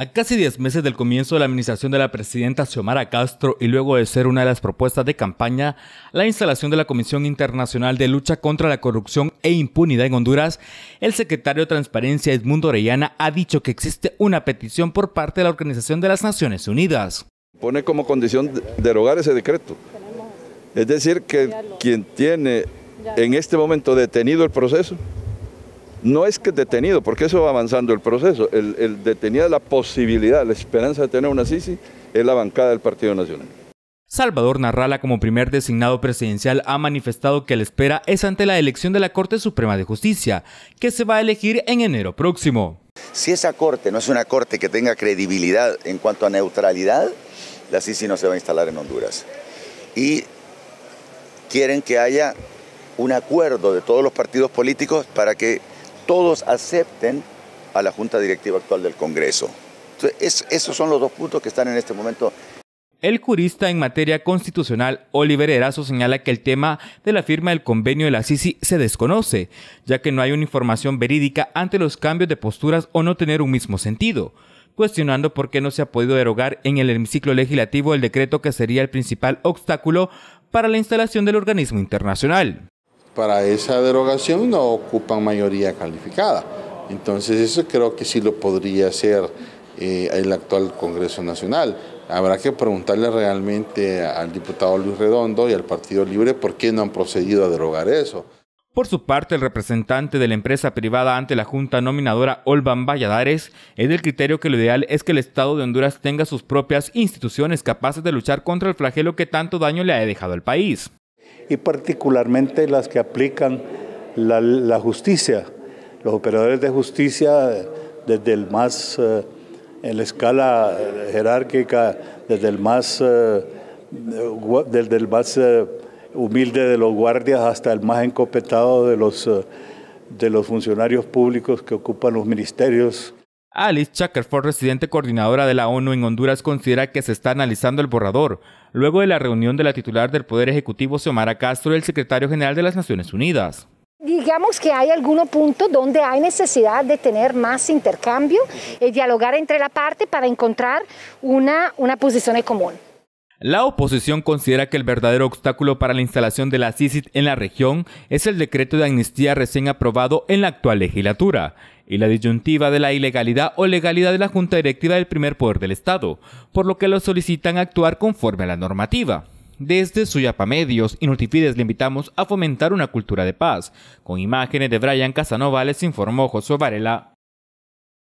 A casi 10 meses del comienzo de la administración de la presidenta Xiomara Castro y luego de ser una de las propuestas de campaña, la instalación de la Comisión Internacional de Lucha contra la Corrupción e Impunidad en Honduras, el secretario de Transparencia Edmundo Orellana ha dicho que existe una petición por parte de la Organización de las Naciones Unidas. Pone como condición derogar ese decreto. Es decir, que quien tiene en este momento detenido el proceso no es que detenido, porque eso va avanzando el proceso, el, detenido la posibilidad, la esperanza de tener una Sisi es la bancada del Partido Nacional. Salvador Narrala como primer designado presidencial ha manifestado que la espera es ante la elección de la Corte Suprema de Justicia, que se va a elegir en enero próximo. Si esa Corte no es una Corte que tenga credibilidad en cuanto a neutralidad, la Sisi no se va a instalar en Honduras. Y quieren que haya un acuerdo de todos los partidos políticos para que todos acepten a la Junta Directiva actual del Congreso. esos son los dos puntos que están en este momento. El jurista en materia constitucional Oliver Erazo señala que el tema de la firma del convenio de la Sisi se desconoce, ya que no hay una información verídica ante los cambios de posturas o no tener un mismo sentido, cuestionando por qué no se ha podido derogar en el hemiciclo legislativo el decreto que sería el principal obstáculo para la instalación del organismo internacional para esa derogación no ocupan mayoría calificada. Entonces eso creo que sí lo podría hacer eh, el actual Congreso Nacional. Habrá que preguntarle realmente al diputado Luis Redondo y al Partido Libre por qué no han procedido a derogar eso. Por su parte, el representante de la empresa privada ante la Junta Nominadora Olban Valladares es del criterio que lo ideal es que el Estado de Honduras tenga sus propias instituciones capaces de luchar contra el flagelo que tanto daño le ha dejado al país y particularmente las que aplican la, justicia, los operadores de justicia desde el más, eh, en la escala jerárquica, desde el más, eh, más eh, humilde de los guardias hasta el más encopetado de los funcionarios públicos que ocupan los ministerios Alice Chuckerford, residente coordinadora de la ONU en Honduras, considera que se está analizando el borrador, luego de la reunión de la titular del Poder Ejecutivo, Xiomara Castro, y el secretario general de las Naciones Unidas. Digamos que hay algunos punto donde hay necesidad de tener más intercambio, y eh, dialogar entre la parte para encontrar una, una posición común. La oposición considera que el verdadero obstáculo para la instalación de la CICIT en la región es el decreto de amnistía recién aprobado en la actual legislatura y la disyuntiva de la ilegalidad o legalidad de la Junta Directiva del Primer Poder del Estado, por lo que lo solicitan actuar conforme a la normativa. Desde Suyapa Medios y Notifides le invitamos a fomentar una cultura de paz. Con imágenes de Brian Casanova les informó José Varela.